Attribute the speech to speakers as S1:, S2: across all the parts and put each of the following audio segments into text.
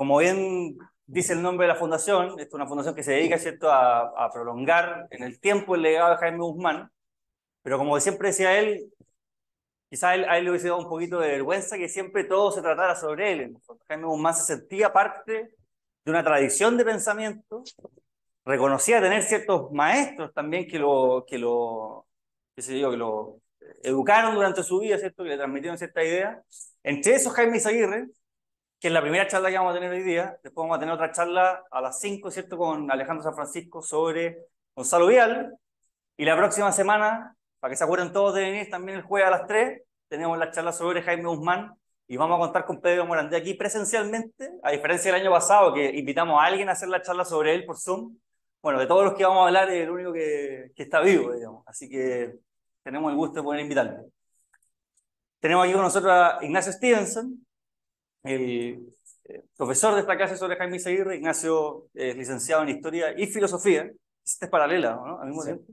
S1: como bien dice el nombre de la fundación, es una fundación que se dedica ¿cierto? A, prolongar en el tiempo el legado de Jaime Guzmán, pero como siempre decía él, quizás a él le hubiese dado un poquito de vergüenza que siempre todo se tratara sobre él. Jaime Guzmán se sentía parte de una tradición de pensamiento, reconocía tener ciertos maestros también que lo, que lo, que lo educaron durante su vida, ¿cierto? que le transmitieron cierta idea. Entre esos Jaime Izaguirre, que es la primera charla que vamos a tener hoy día. Después vamos a tener otra charla a las 5, ¿cierto?, con Alejandro San Francisco sobre Gonzalo Vial. Y la próxima semana, para que se acuerden todos de venir, también el jueves a las 3, tenemos la charla sobre Jaime Guzmán y vamos a contar con Pedro Morandé aquí presencialmente, a diferencia del año pasado, que invitamos a alguien a hacer la charla sobre él por Zoom. Bueno, de todos los que vamos a hablar, es el único que, que está vivo, digamos. Así que tenemos el gusto de poder invitarlo. Tenemos aquí con nosotros a Ignacio Stevenson, el eh, profesor de esta clase sobre Jaime Seguirre, Ignacio eh, es licenciado en Historia y Filosofía, es paralela, ¿no? Al mismo tiempo.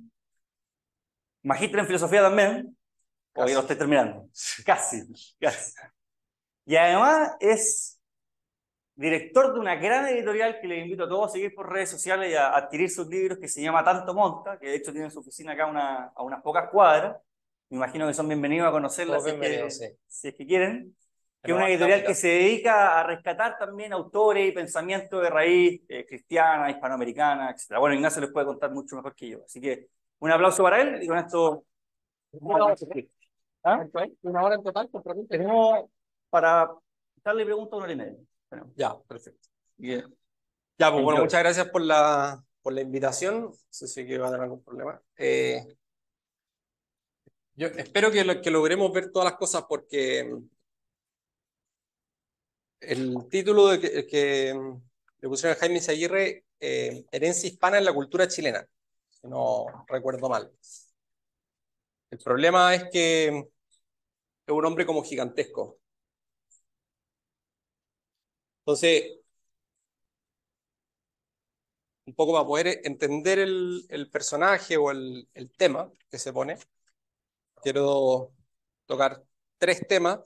S1: Magíster en Filosofía también, hoy lo estoy terminando, casi, casi. Y además es director de una gran editorial que les invito a todos a seguir por redes sociales y a adquirir sus libros, que se llama Tanto Monta, que de hecho tiene su oficina acá una, a unas pocas cuadras. Me imagino que son bienvenidos a conocerla si es que quieren que es una editorial que se dedica a rescatar también autores y pensamientos de raíz eh, cristiana, hispanoamericana, etc. Bueno, Ignacio les puede contar mucho mejor que yo. Así que un aplauso para él y con esto... Una hora en total, ¿ah? ¿Ah? Tenemos para darle preguntas una hora y media. Ya, perfecto.
S2: Eh, ya, pues, bueno, muchas gracias por la, por la invitación. No sé si va a tener algún problema. Eh, yo espero que logremos ver todas las cosas porque el título de que, mm, le pusieron a Jaime Saguirre, eh, Herencia hispana en la cultura chilena, si no recuerdo mal. El problema es que mm, es un hombre como gigantesco. Entonces, un poco para poder entender el, personaje o el, el, tema que se pone, quiero tocar tres temas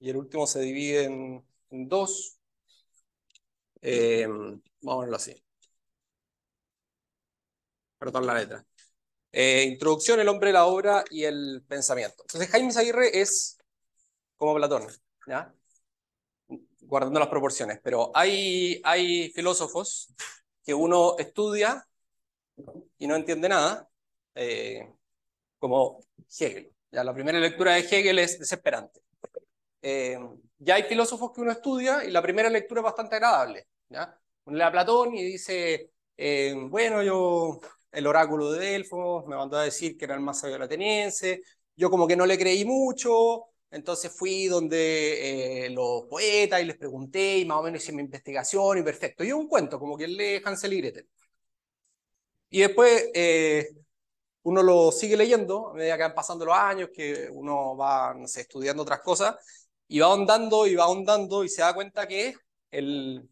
S2: y el último se divide en, dos eh, vamos a verlo así. Perdón la letra. Eh, introducción, el hombre, la obra y el pensamiento. Entonces, Jaime Aguirre es como Platón, ¿ya? guardando las proporciones, pero hay, hay filósofos que uno estudia y no entiende nada, eh, como Hegel. Ya, la primera lectura de Hegel es desesperante. Eh, ya hay filósofos que uno estudia y la primera lectura es bastante agradable. ¿ya? Uno lee a Platón y dice, eh, bueno, yo, el oráculo de Delfos me mandó a decir que era el más sabio ateniense, yo como que no le creí mucho, entonces fui donde eh, los poetas y les pregunté y más o menos hice mi investigación y perfecto. Y es un cuento, como que lee Hansel y Gretel. Y después uno lo sigue leyendo a medida que van pasando los años, que uno va estudiando otras cosas y va ahondando y va ahondando y se da cuenta que el,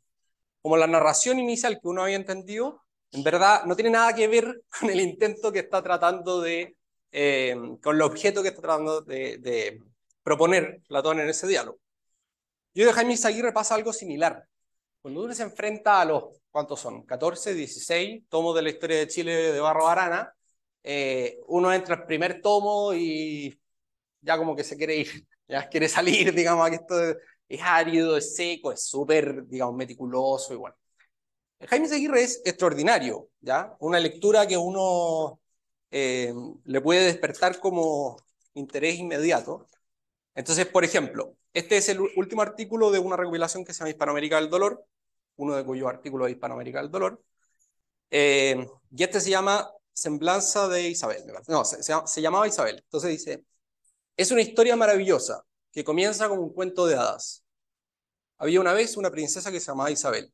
S2: como la narración inicial que uno había entendido, en verdad no tiene nada que ver con el intento que está tratando de, eh, con el objeto que está tratando de, proponer Platón en ese diálogo. Yo de Jaime Izaguirre pasa algo similar. Cuando uno se enfrenta a los, ¿cuántos son? 14, 16 tomos de la historia de Chile de Barro Arana, eh, uno entra al primer tomo y ya como que se quiere ir ya quiere salir, digamos, que esto es árido, es seco, es súper, digamos, meticuloso, igual. Bueno. Jaime Seguirre es extraordinario, ¿ya? Una lectura que uno eh, le puede despertar como interés inmediato. Entonces, por ejemplo, este es el último artículo de una recopilación que se llama Hispanoamérica del Dolor, uno de cuyos artículos es Hispanoamérica del Dolor. Eh, y este se llama Semblanza de Isabel. No, se, llamaba Isabel. Entonces dice, es una historia maravillosa que comienza como un cuento de hadas. Había una vez una princesa que se llamaba Isabel.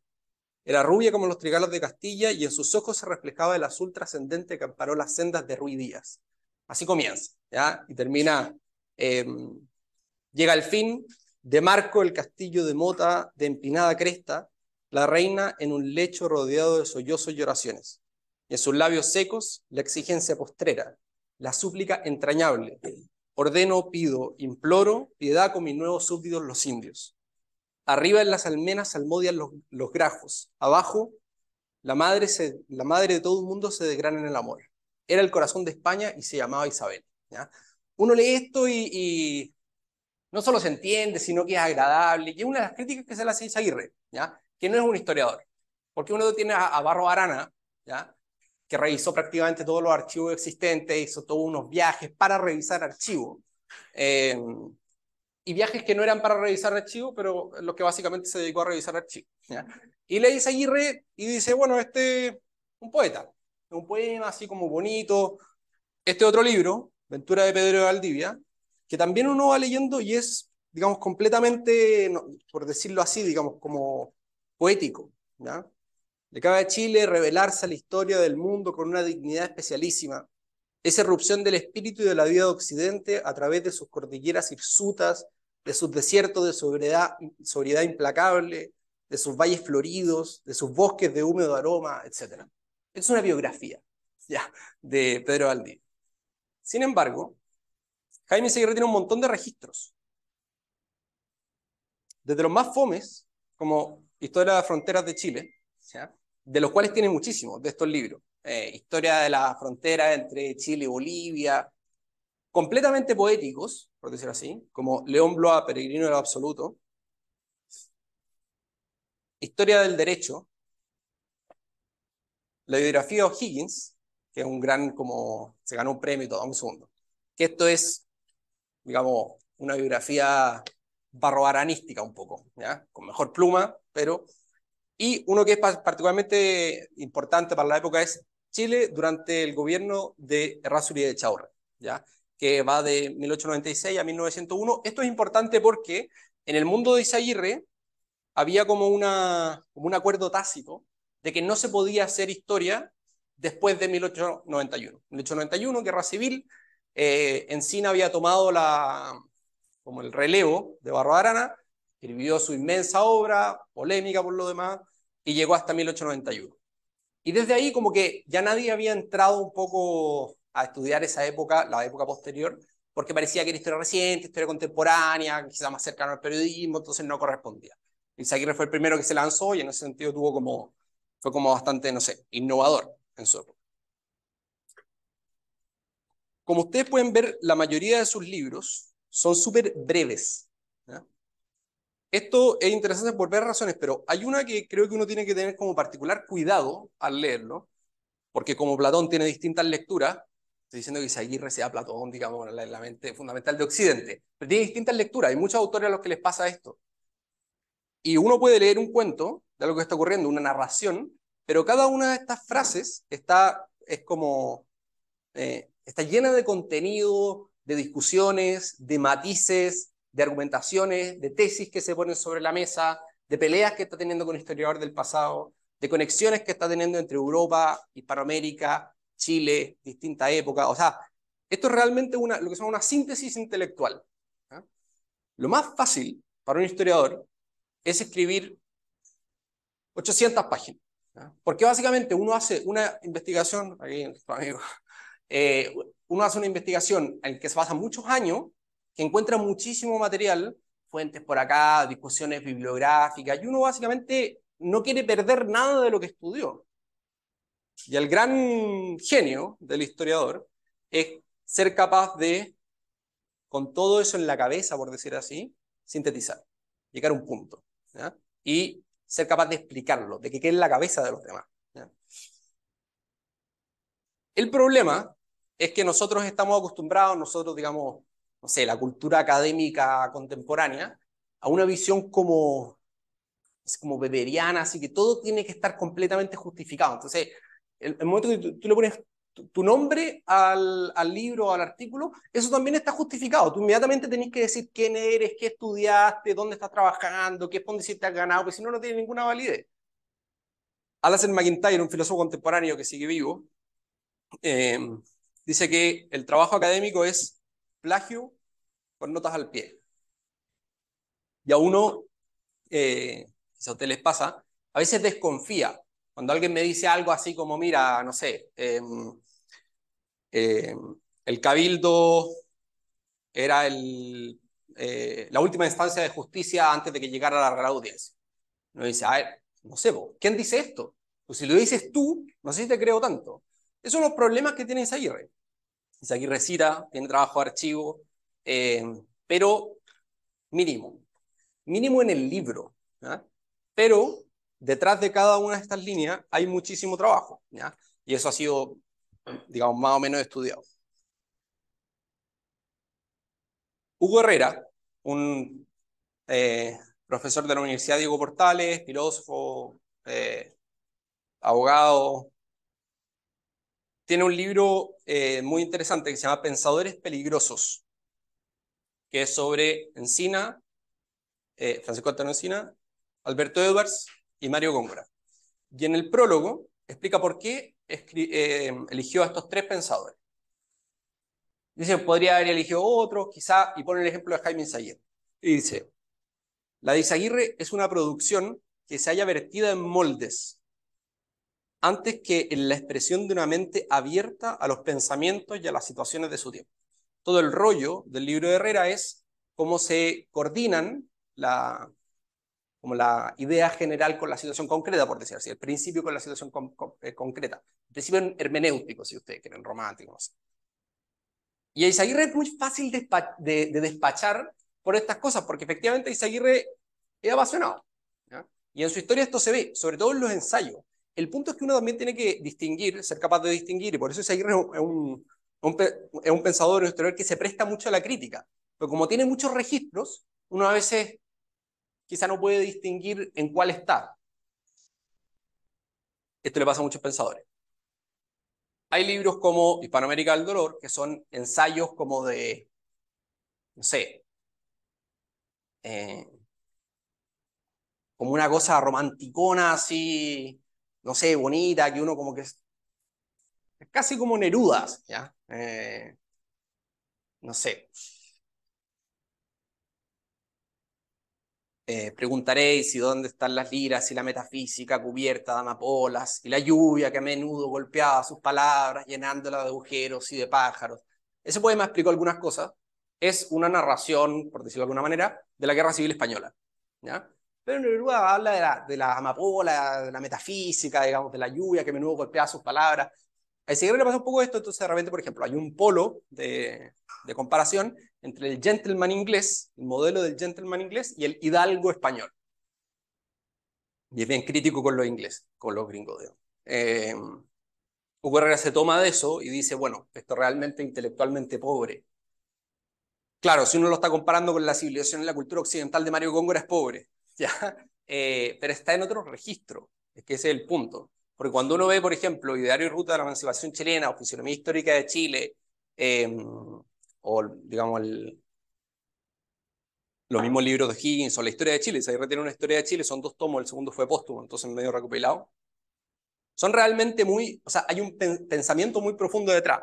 S2: Era rubia como los trigalos de Castilla y en sus ojos se reflejaba el azul trascendente que amparó las sendas de Ruy Díaz. Así comienza, ¿ya? Y termina, em, llega el fin, de Marco el castillo de Mota de empinada cresta, la reina en un lecho rodeado de sollozos y oraciones. Y en sus labios secos, la exigencia postrera, la súplica entrañable, Ordeno, pido, imploro piedad con mis nuevos súbditos los indios. Arriba en las almenas salmodian los, grajos. Abajo, la madre, se, la madre de todo el mundo se desgrana en el amor. Era el corazón de España y se llamaba Isabel. Uno lee esto y, no solo se entiende, sino que es agradable. Y es una de las críticas que se le hace a Isaguirre, ¿ya? que no es un historiador. Porque uno tiene a, a Barro Arana, ¿ya? que revisó prácticamente todos los archivos existentes, hizo todos unos viajes para revisar archivos. Eh, y viajes que no eran para revisar archivos, pero lo que básicamente se dedicó a revisar archivos. Y le dice Aguirre y dice, bueno, este un poeta, un poema así como bonito. Este otro libro, Ventura de Pedro de Valdivia, que también uno va leyendo y es, digamos, completamente, por decirlo así, digamos, como poético. ¿ya? Le cabe a Chile revelarse a la historia del mundo con una dignidad especialísima. Esa erupción del espíritu y de la vida de Occidente a través de sus cordilleras hirsutas, de sus desiertos de sobriedad, implacable, de sus valles floridos, de sus bosques de húmedo aroma, etc. Es una biografía ya, de Pedro Aldi Sin embargo, Jaime Seguirre tiene un montón de registros. Desde los más fomes, como Historia de las Fronteras de Chile, de los cuales tiene muchísimos de estos libros. Eh, historia de la frontera entre Chile y Bolivia, completamente poéticos, por decirlo así, como León Blois, Peregrino del Absoluto, Historia del Derecho, la biografía de O'Higgins, que es un gran, como, se ganó un premio y todo, un segundo, que esto es, digamos, una biografía barroaranística un poco, ¿ya? Con mejor pluma, pero y uno que es particularmente importante para la época es Chile durante el gobierno de y de Chaurre, ¿ya? que va de 1896 a 1901. Esto es importante porque en el mundo de Isaguirre había como, una, un acuerdo tácito de que no se podía hacer historia después de 1891. 1891, guerra civil, eh, Encina había tomado la, como el relevo de Barro Arana Escribió su inmensa obra, polémica por lo demás, y llegó hasta 1891. Y desde ahí como que ya nadie había entrado un poco a estudiar esa época, la época posterior, porque parecía que era historia reciente, historia contemporánea, quizás más cercano al periodismo, entonces no correspondía. Isaguirre fue el primero que se lanzó y en ese sentido tuvo como, fue como bastante, no sé, innovador en su época. Como ustedes pueden ver, la mayoría de sus libros son súper breves. Esto es interesante por varias razones, pero hay una que creo que uno tiene que tener como particular cuidado al leerlo, porque como Platón tiene distintas lecturas, estoy diciendo que Isaguirre sea Platón, digamos, la, mente fundamental de Occidente, pero tiene distintas lecturas, hay muchos autores a los que les pasa esto. Y uno puede leer un cuento de algo que está ocurriendo, una narración, pero cada una de estas frases está, es como, eh, está llena de contenido, de discusiones, de matices, de argumentaciones, de tesis que se ponen sobre la mesa, de peleas que está teniendo con historiadores del pasado, de conexiones que está teniendo entre Europa, y Hispanoamérica, Chile, distinta época. O sea, esto es realmente una, lo que se una síntesis intelectual. Lo más fácil para un historiador es escribir 800 páginas. Porque básicamente uno hace una investigación, aquí, amigo, eh, uno hace una investigación en que se pasan muchos años que encuentra muchísimo material, fuentes por acá, discusiones bibliográficas, y uno básicamente no quiere perder nada de lo que estudió. Y el gran genio del historiador es ser capaz de, con todo eso en la cabeza, por decir así, sintetizar, llegar a un punto. Y ser capaz de explicarlo, de que quede en la cabeza de los demás. El problema es que nosotros estamos acostumbrados, nosotros, digamos, no sé, la cultura académica contemporánea, a una visión como, como beberiana, así que todo tiene que estar completamente justificado. Entonces, el, el momento que tú, le pones tu nombre al, al libro al artículo, eso también está justificado. Tú inmediatamente tenés que decir quién eres, qué estudiaste, dónde estás trabajando, qué si te has ganado, porque si no, no tiene ninguna validez. Alasdair McIntyre, un filósofo contemporáneo que sigue vivo, eh, dice que el trabajo académico es plagio con notas al pie. Y a uno, si eh, a usted les pasa, a veces desconfía. Cuando alguien me dice algo así como, mira, no sé, em, em, el cabildo era el, eh, la última instancia de justicia antes de que llegara la audiencia. Uno dice, a ver, no sé, ¿quién dice esto? Pues si lo dices tú, no sé si te creo tanto. Esos son los problemas que tiene Isaías aquí recita, tiene trabajo de archivo, eh, pero mínimo, mínimo en el libro. Pero detrás de cada una de estas líneas hay muchísimo trabajo, y eso ha sido, digamos, más o menos estudiado. Hugo Herrera, un eh, profesor de la Universidad Diego Portales, filósofo, eh, abogado, tiene un libro eh, muy interesante que se llama Pensadores Peligrosos, que es sobre Encina, eh, Francisco Antonio Encina, Alberto Edwards y Mario Góngora. Y en el prólogo explica por qué eh, eligió a estos tres pensadores. Dice, podría haber elegido otros, quizá, y pone el ejemplo de Jaime Isaguirre. Y dice, la de Isaguirre es una producción que se haya vertido en moldes antes que en la expresión de una mente abierta a los pensamientos y a las situaciones de su tiempo. Todo el rollo del libro de Herrera es cómo se coordinan la, como la idea general con la situación concreta, por decir así, el principio con la situación eh, concreta, el principio hermenéutico, si ustedes quieren, romántico, Y a Isaguirre es muy fácil de, despachar por estas cosas, porque efectivamente Isaguirre es apasionado. Y en su historia esto se ve, sobre todo en los ensayos. El punto es que uno también tiene que distinguir, ser capaz de distinguir, y por eso es un, es un pensador exterior que se presta mucho a la crítica. Pero como tiene muchos registros, uno a veces quizá no puede distinguir en cuál está. Esto le pasa a muchos pensadores. Hay libros como Hispanoamérica del Dolor, que son ensayos como de, no sé, eh, como una cosa romanticona así, no sé, bonita, que uno como que es, es casi como Nerudas, ¿ya? Eh, no sé. Eh, preguntaréis si dónde están las liras y la metafísica cubierta de amapolas y la lluvia que a menudo golpeaba sus palabras llenándola de agujeros y de pájaros. Ese poema explicó algunas cosas. Es una narración, por decirlo de alguna manera, de la Guerra Civil Española. ¿ya? Pero en el habla de la, de amapola, de la metafísica, digamos, de la lluvia que a menudo golpea sus palabras. A Ezequiel le pasa un poco esto, entonces de repente, por ejemplo, hay un polo de, de comparación entre el gentleman inglés, el modelo del gentleman inglés, y el hidalgo español. Y es bien crítico con los ingleses, con los gringos. Em, Hugo se toma de eso y dice, bueno, esto realmente intelectualmente pobre. Claro, si uno lo está comparando con la civilización y la cultura occidental de Mario Góngora es pobre, ¿ya? Eh, pero está en otro registro, es que ese es el punto. Porque cuando uno ve, por ejemplo, Ideario y Ruta de la Emancipación Chilena o Histórica de Chile, em, o digamos el, los mismos libros de Higgins o la historia de Chile, si retiene una historia de Chile, son dos tomos, el segundo fue póstumo, entonces medio recopilado. Son realmente muy, o sea, hay un pensamiento muy profundo detrás.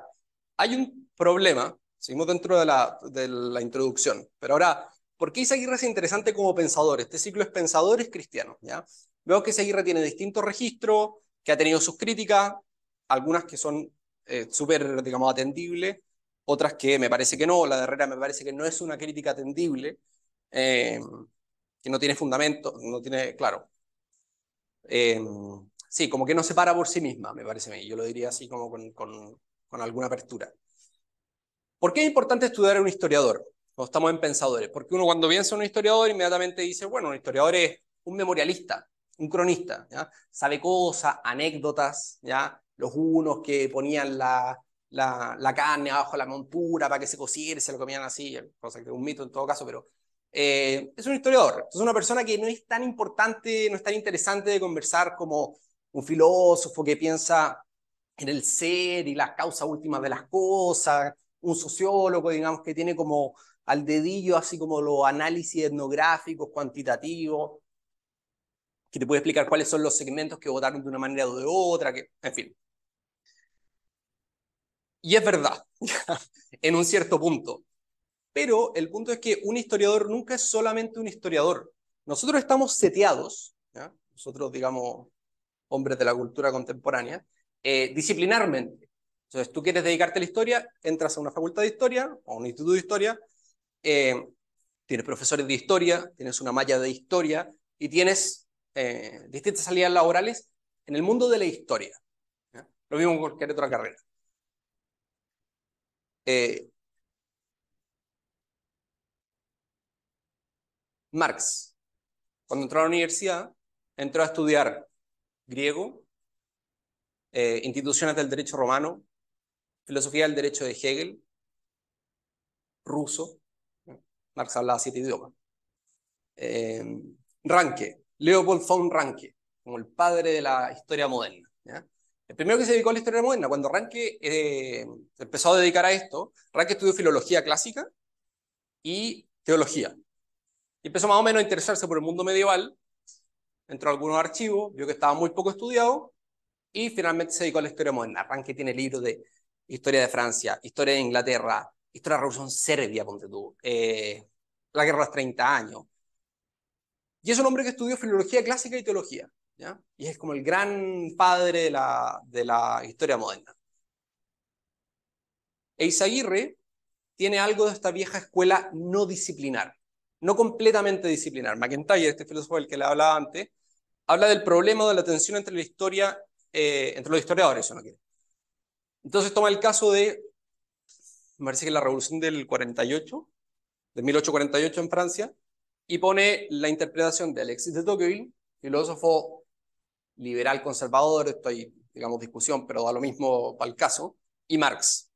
S2: Hay un problema, seguimos dentro de la, de la introducción, pero ahora ¿Por qué Isaguirre es interesante como pensador? Este ciclo es Pensadores Cristianos. ¿ya? Veo que Isaguirre tiene distintos registros, que ha tenido sus críticas, algunas que son eh, súper, digamos, atendibles, otras que me parece que no. La de Herrera me parece que no es una crítica atendible, eh, que no tiene fundamento, no tiene, claro. Eh, sí, como que no se para por sí misma, me parece a mí. Yo lo diría así como con, con alguna apertura. ¿Por qué es importante estudiar a un historiador? no estamos en pensadores, porque uno cuando piensa en un historiador inmediatamente dice, bueno, un historiador es un memorialista, un cronista, ¿ya? sabe cosas, anécdotas, ¿ya? los unos que ponían la, la, carne abajo de la montura para que se cociera, se lo comían así, cosa que es un mito en todo caso, pero eh, es un historiador, es una persona que no es tan importante, no es tan interesante de conversar como un filósofo que piensa en el ser y las causas últimas de las cosas, un sociólogo, digamos, que tiene como al dedillo, así como los análisis etnográficos, cuantitativos, que te puede explicar cuáles son los segmentos que votaron de una manera o de otra, que, en fin. Y es verdad, en un cierto punto. Pero el punto es que un historiador nunca es solamente un historiador. Nosotros estamos seteados, nosotros, digamos, hombres de la cultura contemporánea, eh, disciplinarmente. Entonces, tú quieres dedicarte a la historia, entras a una facultad de historia o a un instituto de historia, eh, tienes profesores de historia, tienes una malla de historia y tienes eh, distintas salidas laborales en el mundo de la historia. Lo mismo en cualquier otra carrera. Eh, Marx, cuando entró a la universidad, entró a estudiar griego, instituciones del derecho romano, filosofía del derecho de Hegel, ruso, Marx hablaba siete idiomas. Em, Ranke, Leopold von Ranke, como el padre de la historia moderna. El primero que se dedicó a la historia moderna, cuando Ranke eh, empezó a dedicar a esto, Ranke estudió filología clásica y teología. Y empezó más o menos a interesarse por el mundo medieval, entró a algunos archivos, vio que estaba muy poco estudiado y finalmente se dedicó a la historia moderna. Ranke tiene libros de historia de Francia, historia de Inglaterra, Historia de la revolución serbia, ponte tú, eh, la guerra de los 30 años. Y es un hombre que estudió filología clásica y teología, ¿ya? y es como el gran padre de la, de la historia moderna. Eizaguirre tiene algo de esta vieja escuela no disciplinar, no completamente disciplinar. McIntyre, este filósofo del que le hablaba antes, habla del problema de la tensión entre la historia, eh, entre los historiadores, eso no quiere. Entonces toma el caso de me parece que la revolución del 48, de 1848 en Francia, y pone la interpretación de Alexis de Tocqueville, filósofo liberal conservador, esto hay, digamos, discusión, pero da lo mismo para el caso, y Marx.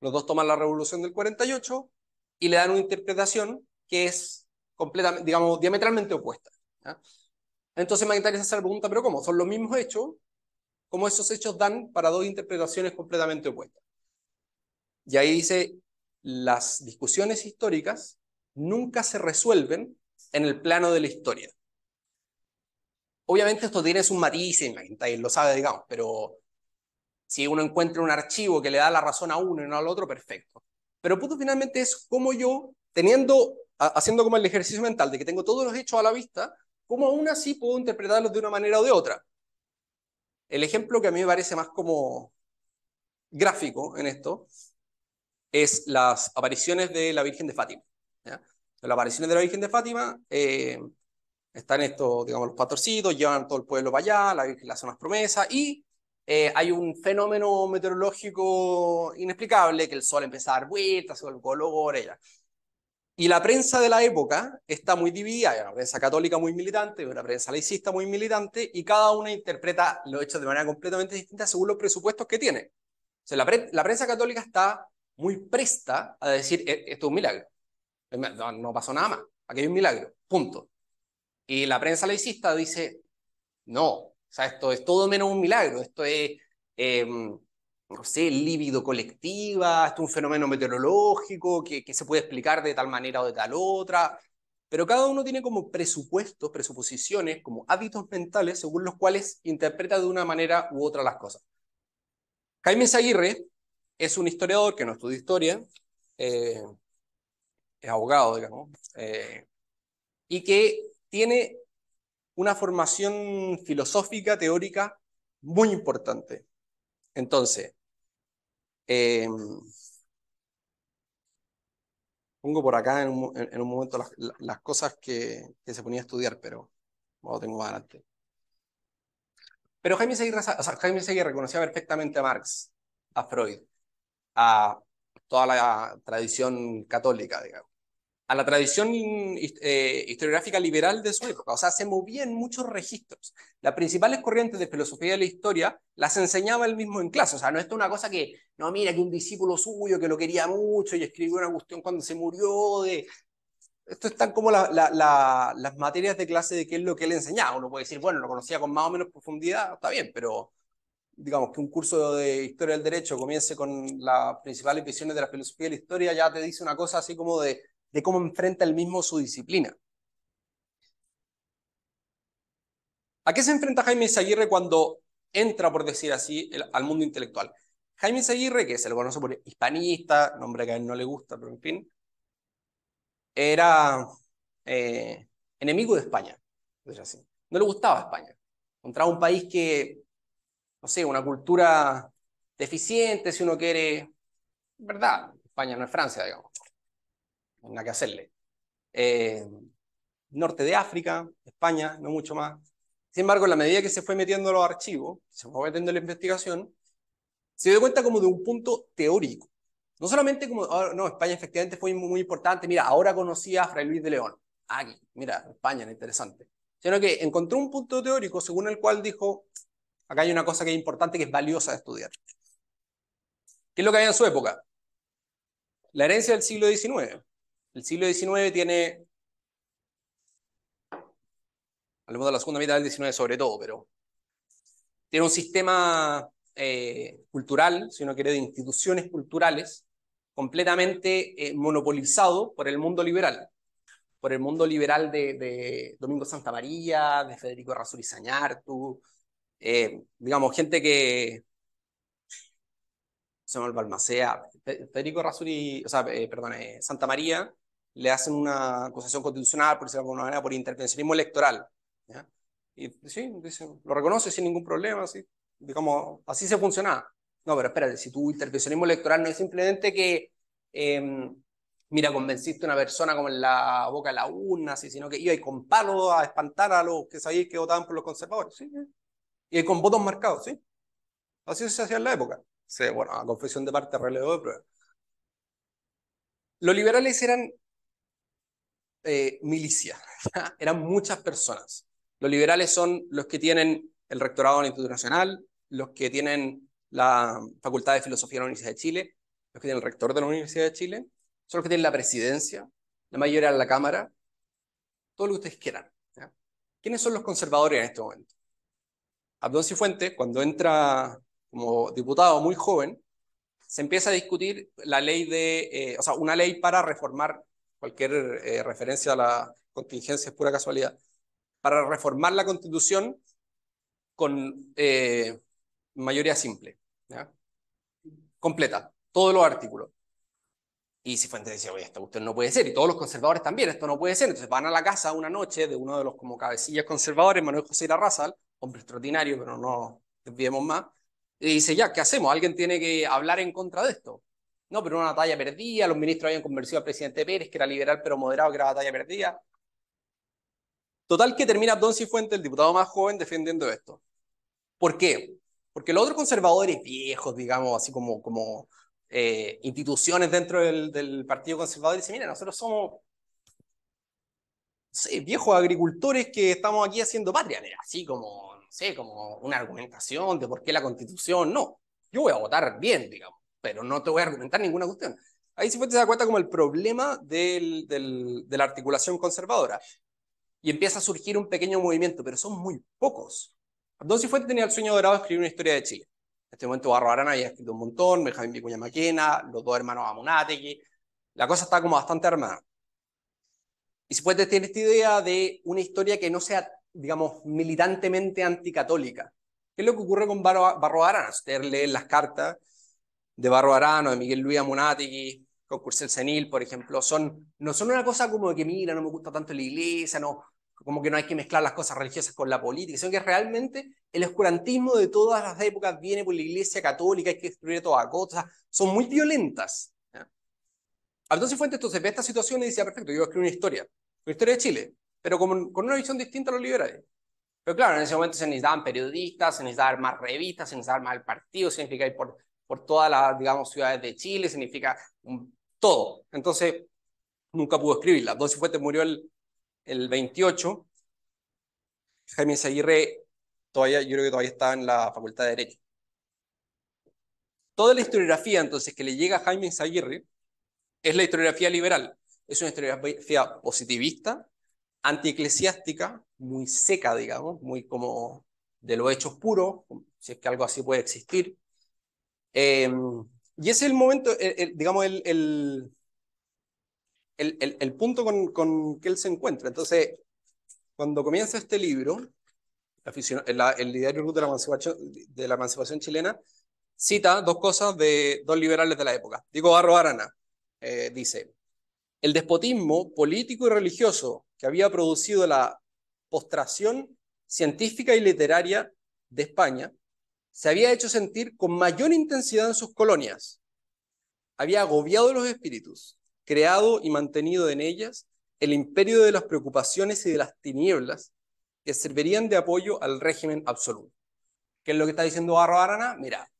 S2: Los dos toman la revolución del 48 y le dan una interpretación que es completamente, digamos, diametralmente opuesta. Entonces me interesa hacer la pregunta, ¿pero cómo? ¿Son los mismos hechos? ¿Cómo esos hechos dan para dos interpretaciones completamente opuestas? Y ahí dice, las discusiones históricas nunca se resuelven en el plano de la historia. Obviamente esto tiene sus matices, él lo sabe, digamos, pero si uno encuentra un archivo que le da la razón a uno y no al otro, perfecto. Pero el punto finalmente es cómo yo, teniendo, haciendo como el ejercicio mental de que tengo todos los hechos a la vista, cómo aún así puedo interpretarlos de una manera o de otra. El ejemplo que a mí me parece más como gráfico en esto es las apariciones de la Virgen de Fátima. Las apariciones de la Virgen de Fátima eh, están estos, digamos, los pastorcitos, llevan todo el pueblo para allá, la Virgen hace unas promesas y eh, hay un fenómeno meteorológico inexplicable, que el sol empieza a dar vueltas, se color, ella. Y la prensa de la época está muy dividida, hay una prensa católica muy militante, hay una prensa laicista muy militante, y cada una interpreta los hechos de manera completamente distinta según los presupuestos que tiene. O sea, la prensa católica está muy presta a decir, e-, esto es un milagro. No, pasó nada más. Aquí hay un milagro. Punto. Y la prensa laicista dice, no, o sea, esto es todo menos un milagro, esto es, em, no sé, líbido colectiva, esto es un fenómeno meteorológico que, que se puede explicar de tal manera o de tal otra. Pero cada uno tiene como presupuestos, presuposiciones, como hábitos mentales según los cuales interpreta de una manera u otra las cosas. Jaime Zaguirre, es un historiador que no estudia historia, eh, es abogado, digamos, eh, y que tiene una formación filosófica, teórica, muy importante. Entonces, eh, pongo por acá en un, momento las, cosas que, se ponía a estudiar, pero tengo más adelante. Pero Jaime Seguir reconocía perfectamente a Marx, a Freud, a toda la tradición católica, digamos, a la tradición eh, historiográfica liberal de su época. O sea, se movían muchos registros. Las principales corrientes de filosofía de la historia las enseñaba él mismo en clase. O sea, no es una cosa que, no, mira, que un discípulo suyo que lo quería mucho y escribió una cuestión cuando se murió de... Esto están como las materias de clase de qué es lo que él enseñaba. Uno puede decir, bueno, lo conocía con más o menos profundidad, está bien, pero digamos, que un curso de historia del derecho comience con las principales visiones de la filosofía de la historia, ya te dice una cosa así como de, de cómo enfrenta el mismo su disciplina. ¿A qué se enfrenta Jaime Isaguirre cuando entra, por decir así, al mundo intelectual? Jaime Isaguirre, que se lo conoce por hispanista, nombre que a él no le gusta, pero en fin, era eh, enemigo de España, así. no le gustaba España. Encontraba un país que no sé, una cultura deficiente, si uno quiere, ¿verdad? España no es Francia, digamos, no nada que hacerle. Eh, norte de África, España, no mucho más. Sin embargo, en la medida que se fue metiendo los archivos, se fue metiendo la investigación, se dio cuenta como de un punto teórico. No solamente como, ah, no, España efectivamente fue muy, muy importante, mira, ahora conocí a Fray Luis de León, aquí, mira, España, interesante. Sino que encontró un punto teórico según el cual dijo, Acá hay una cosa que es importante que es valiosa de estudiar. ¿Qué es lo que había en su época? La herencia del siglo XIX. El siglo XIX tiene. Hablemos de la segunda mitad del XIX, sobre todo, pero. Tiene un sistema eh, cultural, si uno quiere, de instituciones culturales completamente eh, monopolizado por el mundo liberal por el mundo liberal de, Domingo Santa María, de Federico Sañartu. Eh, digamos, gente que se llama el Balmacea, Federico Razuri, o sea, eh, perdón, eh, Santa María, le hacen una acusación constitucional, por por intervencionismo electoral. Y sí, lo reconoce sin ningún problema, así, digamos, así se funciona No, pero espérate, si tu intervencionismo electoral no es simplemente que, em, mira, convenciste a una persona como en la boca de la urna, sino que iba y con palo a espantar a los que sabéis que votaban por los conservadores. Sí, y con votos marcados, ¿sí? Así se hacía en la época. bueno, a confesión de parte, relevo de prueba. Los liberales eran eh, milicias, eran muchas personas. Los liberales son los que tienen el rectorado en el Instituto Nacional, los que tienen la Facultad de Filosofía de la Universidad de Chile, los que tienen el rector de la Universidad de Chile, son los que tienen la presidencia, la mayoría en la Cámara, todo lo que ustedes quieran. ¿Quiénes son los conservadores en este momento? Abdon Cifuente, cuando entra como diputado muy joven, se empieza a discutir la ley de, eh, o sea, una ley para reformar cualquier eh, referencia a la contingencia es pura casualidad, para reformar la constitución con eh, mayoría simple, completa, todos los artículos. Y Cifuentes dice, oye, esto usted no puede ser, y todos los conservadores también, esto no puede ser. Entonces van a la casa una noche de uno de los como cabecillas conservadores, Manuel José Irarrazal, hombre extraordinario, pero no olvidemos más. Y dice, ya, ¿qué hacemos? Alguien tiene que hablar en contra de esto. No, pero una batalla perdida, los ministros habían convencido al presidente Pérez, que era liberal pero moderado, que era batalla perdida. Total que termina Don Cifuente, el diputado más joven, defendiendo esto. ¿Por qué? Porque los otros conservadores viejos, digamos, así como, como eh, instituciones dentro del, del Partido Conservador, dicen, mira, nosotros somos viejos agricultores que estamos aquí haciendo patria, era así como, no sé, como una argumentación de por qué la constitución, no. Yo voy a votar bien, digamos, pero no te voy a argumentar ninguna cuestión. Ahí si fue, te da cuenta como el problema del, de la articulación conservadora. Y empieza a surgir un pequeño movimiento, pero son muy pocos. si Cifuentes tenía el sueño dorado de escribir una historia de Chile. En este momento Barro Arana había escrito un montón, Benjamín Vicuña Maquena, los dos hermanos Amunátegui. La cosa está como bastante armada. Y si puedes tener esta idea de una historia que no sea, digamos, militantemente anticatólica, ¿qué es lo que ocurre con Barro, Barro Arana? Ustedes leen las cartas de Barro Arano, de Miguel Luis Amunátegui, con Cursel Senil, por ejemplo, son, no son una cosa como de que, mira, no me gusta tanto la iglesia, no, como que no hay que mezclar las cosas religiosas con la política, sino que realmente el oscurantismo de todas las épocas viene por la iglesia católica, hay que destruir todas cosas, son muy violentas. Entonces Fuentes entonces ve esta situación y dice, perfecto, yo voy a escribir una historia la historia de Chile, pero con, una visión distinta a los liberales. Pero claro, en ese momento se necesitaban periodistas, se necesitaban más revistas, se necesitaban más el partido, significa ir por, por todas las, digamos, ciudades de Chile, significa un, todo. Entonces, nunca pudo escribirla. Don Cifuentes murió el, el 28. Jaime Zaguirre, todavía, yo creo que todavía está en la Facultad de Derecho. Toda la historiografía entonces que le llega a Jaime Zaguirre es la historiografía liberal, es una historiografía positivista, antieclesiástica, muy seca, digamos, muy como de los hechos puros, si es que algo así puede existir. Em, y es el momento, digamos, el, el punto con, con, que él se encuentra. Entonces, cuando comienza este libro, el diario de la, emancipación, de la emancipación chilena, cita dos cosas de dos liberales de la época. Diego Barro Arana eh, dice, el despotismo político y religioso que había producido la postración científica y literaria de España se había hecho sentir con mayor intensidad en sus colonias. Había agobiado los espíritus, creado y mantenido en ellas el imperio de las preocupaciones y de las tinieblas que servirían de apoyo al régimen absoluto. ¿Qué es lo que está diciendo Barro Arana? Mira,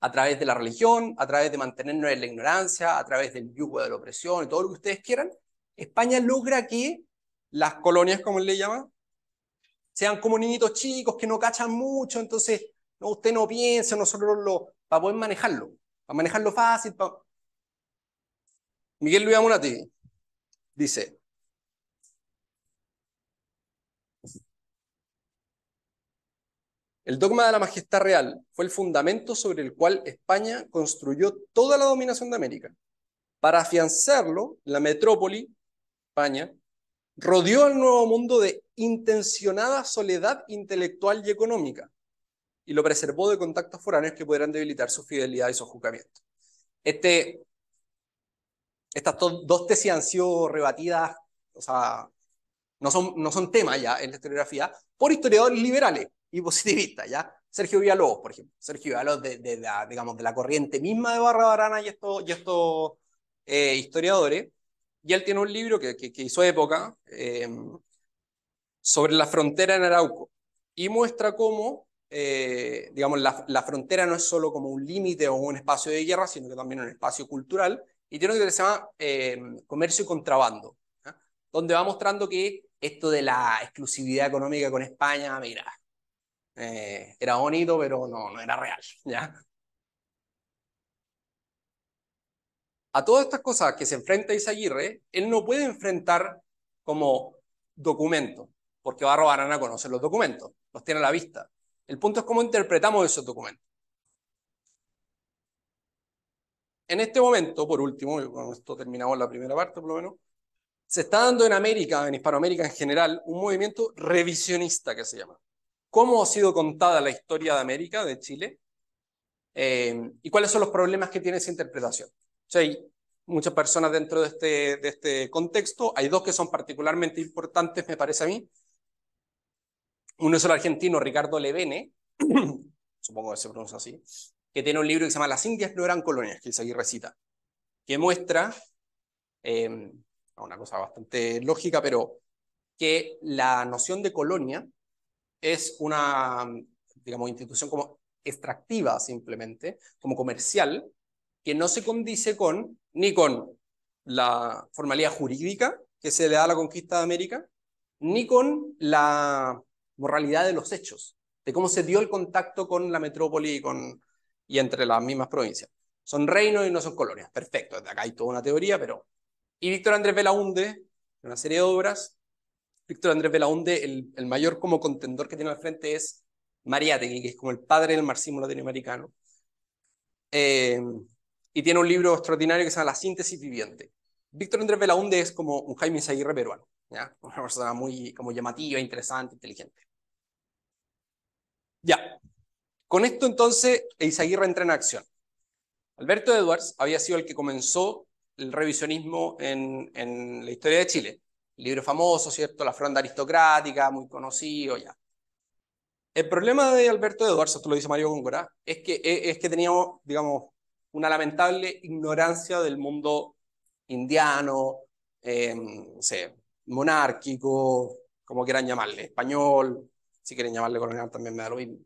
S2: a través de la religión, a través de mantenernos en la ignorancia, a través del yugo de la opresión y todo lo que ustedes quieran, España logra que las colonias, como él le llama, sean como niñitos chicos que no cachan mucho, entonces no, usted no piensa, nosotros lo, para poder manejarlo, para manejarlo fácil. Miguel Luis Amunati dice, El dogma de la majestad real fue el fundamento sobre el cual España construyó toda la dominación de América. Para afianzarlo, la metrópoli, España, rodeó al nuevo mundo de intencionada soledad intelectual y económica y lo preservó de contactos foráneos que pudieran debilitar su fidelidad y su juzgamiento. Este, estas dos tesis han sido rebatidas, o sea, no son, no son tema ya en la historiografía, por historiadores liberales, y positivista, ¿ya? Sergio Villalobos, por ejemplo. Sergio Villalobos de, de, la, digamos, de la corriente misma de Barra Barana y estos y eh, esto, historiadores. Y él tiene un libro que, que, hizo época eh, sobre la frontera en Arauco y muestra cómo, eh, digamos, la, la, frontera no es solo como un límite o un espacio de guerra, sino que también un espacio cultural. Y tiene un que se llama Comercio y Contrabando, donde va mostrando que esto de la exclusividad económica con España, mira, eh, era bonito, pero no, no era real, ¿ya? A todas estas cosas que se enfrenta Isaguirre, él no puede enfrentar como documento, porque va a robar a conocer los documentos, los tiene a la vista. El punto es cómo interpretamos esos documentos. En este momento, por último, con esto terminamos la primera parte por lo menos, se está dando en América, en Hispanoamérica en general, un movimiento revisionista que se llama cómo ha sido contada la historia de América, de Chile, eh, y cuáles son los problemas que tiene esa interpretación. hay muchas personas dentro de este, de este contexto, hay dos que son particularmente importantes, me parece a mí. Uno es el argentino Ricardo Levene, supongo que se pronuncia así, que tiene un libro que se llama Las Indias no eran colonias, que aquí recita, que muestra eh, una cosa bastante lógica, pero que la noción de colonia es una, digamos, institución como extractiva simplemente, como comercial, que no se condice con, ni con la formalidad jurídica que se le da a la conquista de América, ni con la moralidad de los hechos, de cómo se dio el contacto con la metrópoli y, con, y entre las mismas provincias. Son reinos y no son colonias. Perfecto, acá hay toda una teoría, pero... Y Víctor Andrés Belaunde, en una serie de obras, Víctor Andrés Belaunde, el, mayor como contendor que tiene al frente es Mariategui, que es como el padre del marxismo latinoamericano. Eh, y tiene un libro extraordinario que se llama La síntesis viviente. Víctor Andrés Belaunde es como un Jaime Isaguirre peruano, una persona muy como llamativa, interesante, inteligente. Ya, con esto entonces Isaguirre entra en acción. Alberto Edwards había sido el que comenzó el revisionismo en, en la historia de Chile libro famoso, ¿cierto? La fronda aristocrática, muy conocido, ya. El problema de Alberto Edwards, esto lo dice Mario Góngora, es que, e, es que teníamos, digamos, una lamentable ignorancia del mundo indiano, em, sé, monárquico, como quieran llamarle, español, si quieren llamarle colonial también me da lo mismo.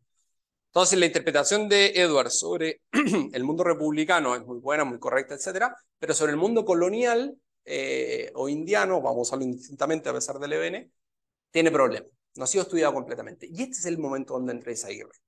S2: Entonces, la interpretación de Edwards sobre el mundo republicano es muy buena, muy correcta, etcétera, pero sobre el mundo colonial eh, o indiano, vamos a usarlo indistintamente a pesar del EBN, tiene problema No ha sido estudiado completamente. Y este es el momento donde entra Isaguirre.